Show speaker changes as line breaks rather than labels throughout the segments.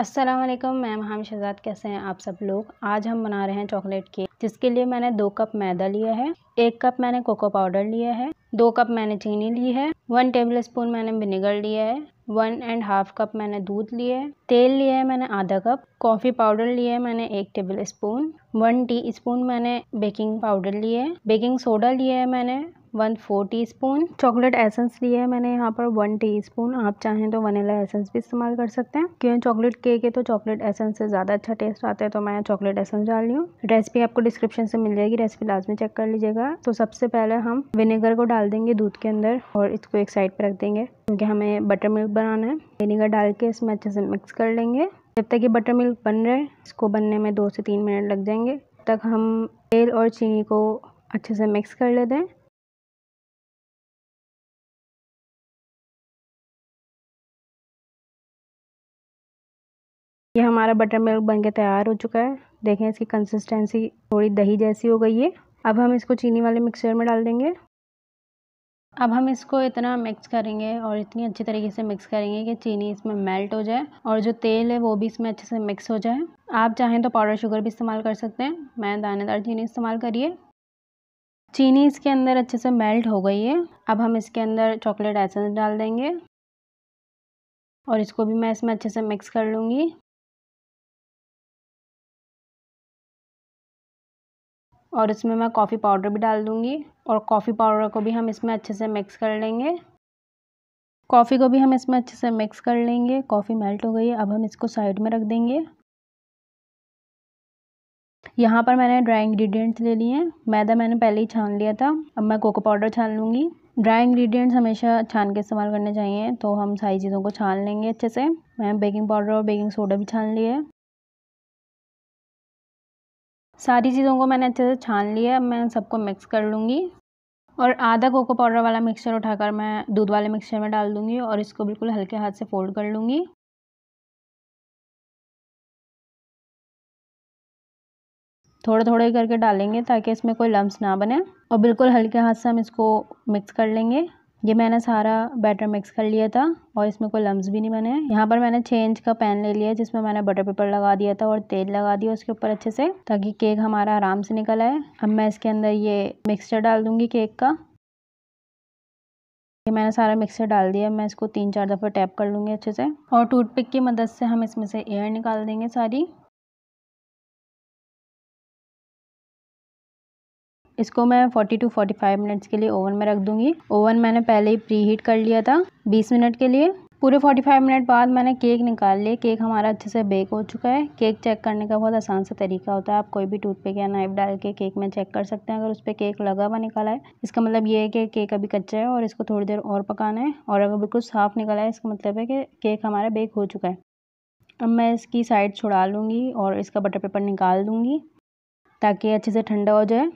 Aslam ma'am हम शहजाद कैसे हैं आप सब लोग आज हम बना रहे हैं चॉकलेट केक जिसके लिए मैंने दो कप मैदा लिया है एक कप मैंने कोको पाउडर लिया है दो कप मैंने चीनी ली है वन टेबल स्पून मैंने विनेगर लिया है वन एंड हाफ कप मैंने दूध लिया है तेल लिया है मैंने आधा कप कॉफ़ी पाउडर लिया है मैंने एक tablespoon one teaspoon मैंने बेकिंग पाउडर लिया है बेकिंग सोडा लिया है मैंने one four teaspoon chocolate essence लिया है मैंने यहाँ पर वन टी स्पून आप चाहें तो वनीला एसेंस भी इस्तेमाल कर सकते हैं क्योंकि चॉकलेट केक है तो चॉकलेट एसेंस से ज़्यादा अच्छा टेस्ट आता है तो मैं चॉकलेट एसेंस डाल रही हूँ रेसिपी आपको डिस्क्रिप्शन से मिल जाएगी रेसिपी लाजमी चेक कर लीजिएगा तो सबसे पहले हम विनेगर को डाल देंगे दूध के अंदर और इसको एक साइड पर रख देंगे क्योंकि हमें बटर मिल्क बनाना है विनेगर डाल के इसमें अच्छे से मिक्स कर लेंगे जब तक ये बटर मिल्क बन रहे हैं इसको बनने में दो से तीन मिनट लग जाएंगे तक हम तेल और चीनी को अच्छे से
मिक्स कर लेते हैं ये हमारा बटर मिल्क बन के
तैयार हो चुका है देखें इसकी कंसिस्टेंसी थोड़ी दही जैसी हो गई है अब हम इसको चीनी वाले मिक्सचर में डाल देंगे अब हम इसको इतना मिक्स करेंगे और इतनी अच्छी तरीके से मिक्स करेंगे कि चीनी इसमें मेल्ट हो जाए और जो तेल है वो भी इसमें अच्छे से मिक्स हो जाए आप चाहें तो पाउडर शुगर भी इस्तेमाल कर सकते हैं मैं दानेदार चीनी इस्तेमाल करिए चीनी इसके अंदर अच्छे से मेल्ट हो गई है अब हम इसके अंदर चॉकलेट एसेंस डाल देंगे और इसको भी मैं इसमें अच्छे से मिक्स कर लूँगी
और इसमें मैं कॉफ़ी पाउडर भी डाल दूँगी
और कॉफ़ी पाउडर को भी हम इसमें अच्छे से मिक्स कर लेंगे कॉफ़ी को भी हम इसमें अच्छे से मिक्स कर लेंगे कॉफ़ी मेल्ट हो गई है अब हम इसको साइड में रख देंगे यहाँ पर मैंने ड्राई इंग्रेडिएंट्स ले लिए हैं मैदा मैंने पहले ही छान लिया था अब मैं कोको पाउडर छान लूँगी ड्राई इंग्रेडिएंट्स हमेशा छान के इस्तेमाल करने चाहिए तो हम सारी चीज़ों को छान लेंगे अच्छे से मैंने बेकिंग पाउडर और बेकिंग सोडा भी छान लिए है सारी चीज़ों को मैंने अच्छे से छान लिया अब मैं सबको मिक्स कर लूँगी और आधा कोको पाउडर वाला मिक्सचर उठाकर मैं दूध वाले मिक्सचर में डाल दूँगी और इसको
बिल्कुल हल्के हाथ से फोल्ड कर लूँगी
थोड़े थोड़े करके डालेंगे ताकि इसमें कोई लम्स ना बने और बिल्कुल हल्के हाथ से हम इसको मिक्स कर लेंगे ये मैंने सारा बैटर मिक्स कर लिया था और इसमें कोई लम्स भी नहीं बने यहाँ पर मैंने छः इंच का पैन ले लिया जिसमें मैंने बटर पेपर लगा दिया था और तेल लगा दिया उसके ऊपर अच्छे से ताकि केक हमारा आराम से निकल आए अब मैं इसके अंदर ये मिक्सचर डाल दूँगी केक का ये मैंने सारा मिक्सर डाल दिया मैं इसको तीन चार दफ़ा टैप कर लूँगी अच्छे से और टूथपिक की मदद से हम इसमें से एयर निकाल देंगे सारी
इसको मैं 40 टू
45 मिनट्स के लिए ओवन में रख दूंगी ओवन मैंने पहले ही प्री हीट कर लिया था 20 मिनट के लिए पूरे 45 मिनट बाद मैंने केक निकाल लिया केक हमारा अच्छे से बेक हो चुका है केक चेक करने का बहुत आसान सा तरीका होता है आप कोई भी टूथपिक या नाइफ डाल के केक में चेक कर सकते हैं अगर उस पर केक लगा हुआ निकाला है इसका मतलब ये है कि केक अभी कच्चा है और इसको थोड़ी देर और पकाना है और अगर बिल्कुल साफ निकला है इसका मतलब है कि केक हमारा बेक हो चुका है अब मैं इसकी साइड छुड़ा लूँगी और इसका बटर पेपर निकाल दूँगी ताकि अच्छे से ठंडा हो जाए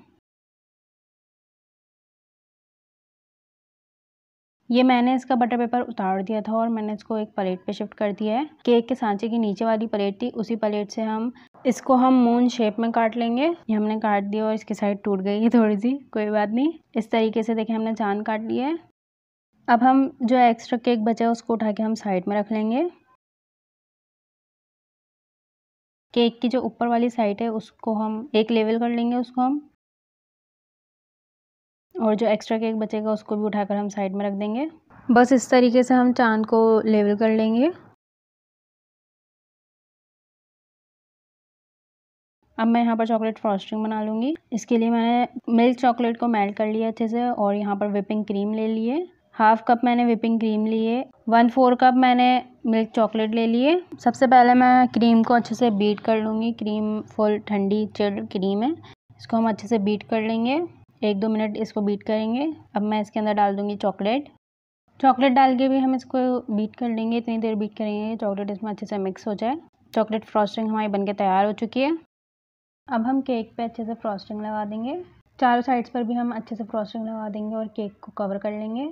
ये मैंने इसका बटर पेपर उतार दिया था और मैंने इसको एक प्लेट पे शिफ्ट कर दिया है केक के सांचे की नीचे वाली प्लेट थी उसी प्लेट से हम इसको हम मून शेप में काट लेंगे ये हमने काट दिया और इसकी साइड टूट गई है थोड़ी सी कोई बात नहीं इस तरीके से देखें हमने चांद काट लिया है अब हम जो एक्स्ट्रा केक बचा है उसको
उठा के हम साइड में रख लेंगे केक की
जो ऊपर वाली साइड है उसको हम एक लेवल कर लेंगे उसको हम और जो एक्स्ट्रा केक बचेगा उसको भी उठाकर हम साइड में रख देंगे बस इस तरीके से हम चांद
को लेवल कर लेंगे
अब मैं यहाँ पर चॉकलेट फ्रॉस्टिंग बना लूँगी इसके लिए मैंने मिल्क चॉकलेट को मेल्ट कर लिया अच्छे से और यहाँ पर विपिंग क्रीम ले लिए हाफ़ कप मैंने विपिंग क्रीम लिए वन फोर कप मैंने मिल्क चॉकलेट ले लिए सबसे पहले मैं क्रीम को अच्छे से बीट कर लूँगी क्रीम फुल ठंडी चिल्ड क्रीम है इसको हम अच्छे से बीट कर लेंगे एक दो मिनट इसको बीट करेंगे अब मैं इसके अंदर डाल दूँगी चॉकलेट चॉकलेट डाल के भी हम इसको बीट कर लेंगे इतनी देर बीट करेंगे चॉकलेट इसमें अच्छे से मिक्स हो जाए चॉकलेट फ्रॉस्टिंग हमारी बनके तैयार हो चुकी है अब हम केक पे अच्छे से फ्रॉस्टिंग लगा देंगे चारों साइड्स पर भी हम अच्छे से फ्रॉस्टिंग लगा देंगे और केक को कवर कर लेंगे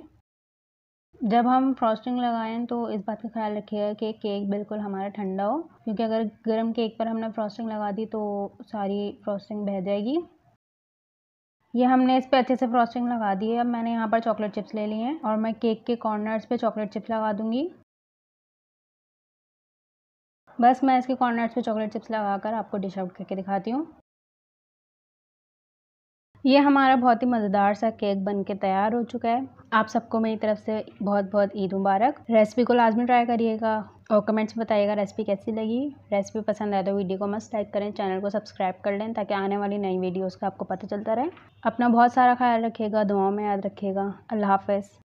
जब हम फ्रॉस्टिंग लगाएं तो इस बात का ख्याल रखिएगा कि केक बिल्कुल हमारा ठंडा हो क्योंकि अगर गर्म केक पर हमने फ्रॉस्टिंग लगा दी तो सारी फ्रॉस्टिंग बह जाएगी ये हमने इस पर अच्छे से फ्रॉस्टिंग लगा दी है अब मैंने यहाँ पर चॉकलेट चिप्स ले ली हैं और मैं केक के कॉर्नर्स पे चॉकलेट चिप्स लगा दूँगी बस मैं इसके कॉर्नर्स पे चॉकलेट चिप्स लगाकर आपको डिश आउट करके दिखाती हूँ ये हमारा बहुत ही मज़ेदार सा केक बन के तैयार हो चुका है आप सबको मेरी तरफ से बहुत बहुत ईद मुबारक रेसिपी को लाजमी ट्राई करिएगा और कमेंट्स में बताइएगा रेसिपी कैसी लगी रेसिपी पसंद आए तो वीडियो को मस्त लाइक करें चैनल को सब्सक्राइब कर लें ताकि आने वाली नई वीडियोस का आपको पता चलता रहे अपना बहुत सारा ख्याल रखिएगा दुआओं में याद रखिएगा अल्लाह हाफिज़